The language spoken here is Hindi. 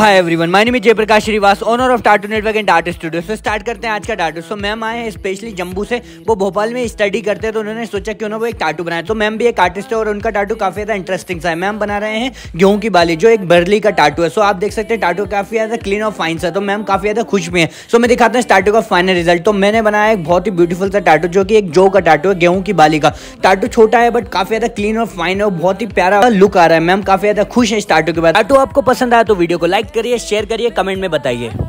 hi everyone my name is Jayaprakash Shrivas owner of tattoo network and data studio से स्टार्ट करते हैं आज का डाटू सो मैम आए हैं स्पेशली जम्बू से वो भोपाल में स्टडी करते हैं तो उन्होंने सोचा क्यों ना वो एक टाटू बनाए तो मैम भी एक आर्टिस्ट है और उनका टाटू काफी ज्यादा इंटरेस्टिंग सा है मैम बना रहे हैं गेहूं की बाली जो एक बर्ली का टाटू है सो आप देख सकते हैं टाटू काफी ज्यादा क्लीन और फाइन सा तो मैम काफी ज्यादा खुश भी है सो मैं दिखाता हूँ टाटू का फाइनल रिजल्ट तो मैंने बनाया एक बहुत ही ब्यूटीफुल सा टाटू जो कि एक जो का टाटू है गेहूं की बाली का टाटू छोटा है बट काफी ज्यादा क्लीन और फाइन और बहुत ही प्यारा लुक आ रहा है मैम काफी ज्यादा खुश है इस टाटू के बाद टाटू आपको पसंद आया तो वीडियो को लाइक लाइक करिए शेयर करिए कमेंट में बताइए